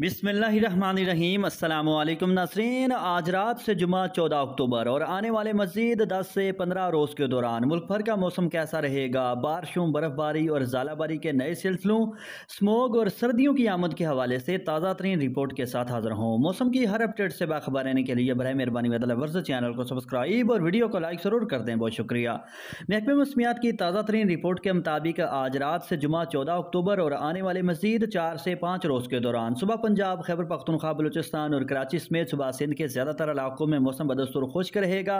बिसमीम अल्लाम नासरीन आज रात से जुमा चौदह अक्टूबर और आने वाले मजीद दस से पंद्रह रोज़ के दौरान मुल्क भर का मौसम कैसा रहेगा बारिशों बर्फ़बारी और झालाबारी के नए सिलसिलों स्मोग और सर्दियों की आमद के हवाले से ताज़ा तरीन रिपोर्ट के साथ हाजिर हूँ मौसम की हर अपडेट से बाखबर रहने के लिए बरए मेहरबानी वर्ज चैनल को सब्सक्राइब और वीडियो को लाइक ज़रूर कर दें बहुत शुक्रिया महकमे मौसमियात की ताज़ा तरीन रिपोर्ट के मुताबिक आज रात से जुमा चौदह अक्टूबर और आने वाले मजीद चार से पाँच रोज़ के दौरान सुबह पंजाब खैबर पख्तनख्वा बलोचिस्तान और कराची समेत सुबह सिंध के ज़्यादातर इलाकों में मौसम बदस्तर खुश्क रहेगा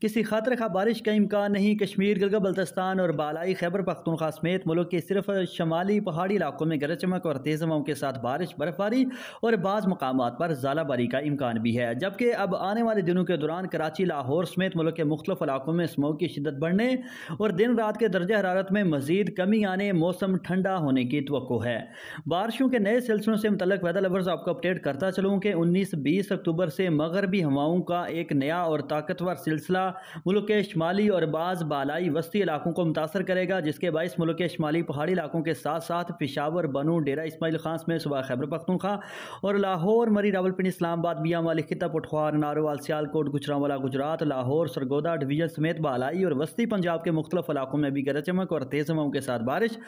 किसी खातर खा बारिश का इम्कान नहीं कश्मीर गलगा बल्तस्तान और बालाई खैबर पख्तनख्वा समेत मुल्क के सिर्फ शमाली पहाड़ी इलाकों में गरज चमक और तेज़ हवाओं के साथ बारिश बर्फबारी और बाज़ मकाम पर जालाबारी का इम्कान भी है जबकि अब आने वाले दिनों के दौरान कराची लाहौर समेत मुल्क के मुख्तफ इलाकों में स्मोक की शिदत बढ़ने और दिन रात के दर्ज हरारत में मजीद कमी आने मौसम ठंडा होने की तो है बारिशों के नए सिलसिलों से मुतल वेदर ख़बर्स आपको अपडेट करता चलूँ कि 19-20 अक्टूबर से मगरबी हवाओं का एक नया और ताकतवर सिलसिला मुल्क के शुमाली और बाज़ बालाई वस्ती इलाकों को मुतासर करेगा जिसके बायस मुल्क के शुमाली पहाड़ी इलाकों के साथ साथ पिशावर बनू डेरा इसमाइल खान में सुबह खैबर पख्तूखा और लाहौर मरी रावलपिंडी इस्लामाबाद मियाँ वाली खिता पटवार नारोवाल सियालकोट गुजरावाला गुजरात लाहौर सरगोदा डिवीजन समेत बालाई और वस्ती पंजाब के मुख्तलिफ इलाकों में भी गरज चमक और तेज़ हवाओं के साथ बारिश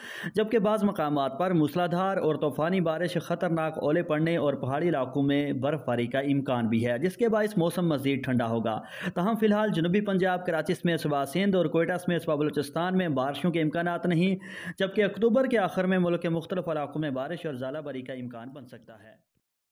जबकि बाज़ मकाम पर मूसलाधार और तूफ़ानी बारिश खतरनाक ओले पड़ने और पहाड़ी इलाकों में बर्फबारी का इम्कान भी है जिसके बायस मौसम मजीद ठंडा होगा तहम फिलहाल जनूबी पंजाब कराची में सुबह सिंध और कोयटा में सुबह बलोचिस्तान में बारिशों के इम्कान नहीं जबकि अक्टूबर के आखिर में मुल्क के मुख्तलिफ इलाकों में बारिश और ज़ालाबरी का इम्कान बन सकता है